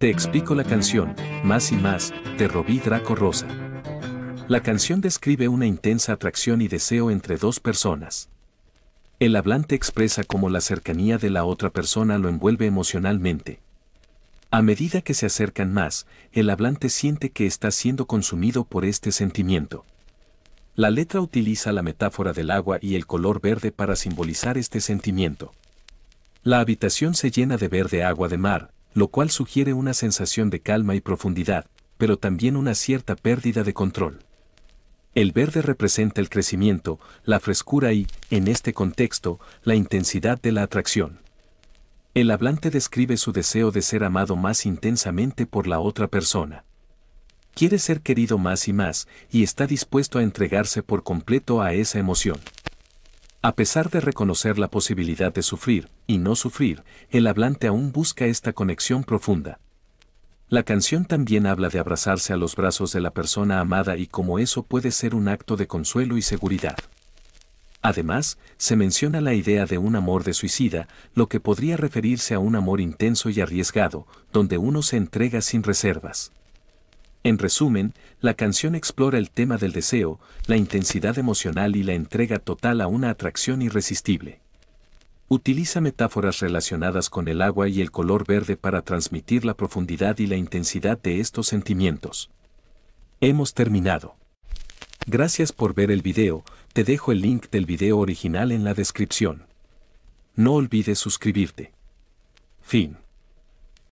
Te explico la canción, Más y Más, de Robí Draco Rosa. La canción describe una intensa atracción y deseo entre dos personas. El hablante expresa cómo la cercanía de la otra persona lo envuelve emocionalmente. A medida que se acercan más, el hablante siente que está siendo consumido por este sentimiento. La letra utiliza la metáfora del agua y el color verde para simbolizar este sentimiento. La habitación se llena de verde agua de mar, lo cual sugiere una sensación de calma y profundidad, pero también una cierta pérdida de control. El verde representa el crecimiento, la frescura y, en este contexto, la intensidad de la atracción. El hablante describe su deseo de ser amado más intensamente por la otra persona. Quiere ser querido más y más, y está dispuesto a entregarse por completo a esa emoción. A pesar de reconocer la posibilidad de sufrir y no sufrir, el hablante aún busca esta conexión profunda. La canción también habla de abrazarse a los brazos de la persona amada y cómo eso puede ser un acto de consuelo y seguridad. Además, se menciona la idea de un amor de suicida, lo que podría referirse a un amor intenso y arriesgado, donde uno se entrega sin reservas. En resumen, la canción explora el tema del deseo, la intensidad emocional y la entrega total a una atracción irresistible. Utiliza metáforas relacionadas con el agua y el color verde para transmitir la profundidad y la intensidad de estos sentimientos. Hemos terminado. Gracias por ver el video, te dejo el link del video original en la descripción. No olvides suscribirte. Fin.